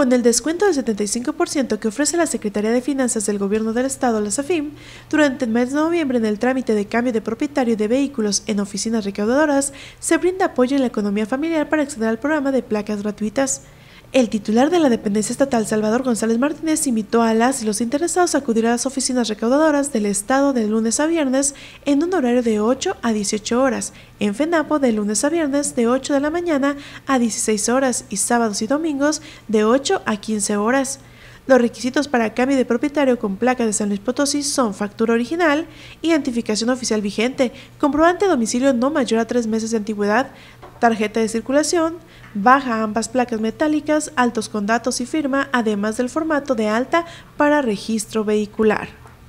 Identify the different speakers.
Speaker 1: Con el descuento del 75% que ofrece la Secretaría de Finanzas del Gobierno del Estado, la SAFIM, durante el mes de noviembre en el trámite de cambio de propietario de vehículos en oficinas recaudadoras, se brinda apoyo en la economía familiar para acceder al programa de placas gratuitas. El titular de la dependencia estatal, Salvador González Martínez, invitó a las y los interesados a acudir a las oficinas recaudadoras del Estado de lunes a viernes en un horario de 8 a 18 horas, en FENAPO de lunes a viernes de 8 de la mañana a 16 horas y sábados y domingos de 8 a 15 horas. Los requisitos para cambio de propietario con placa de San Luis Potosí son factura original, identificación oficial vigente, comprobante de domicilio no mayor a tres meses de antigüedad, tarjeta de circulación, baja ambas placas metálicas, altos con datos y firma, además del formato de alta para registro vehicular.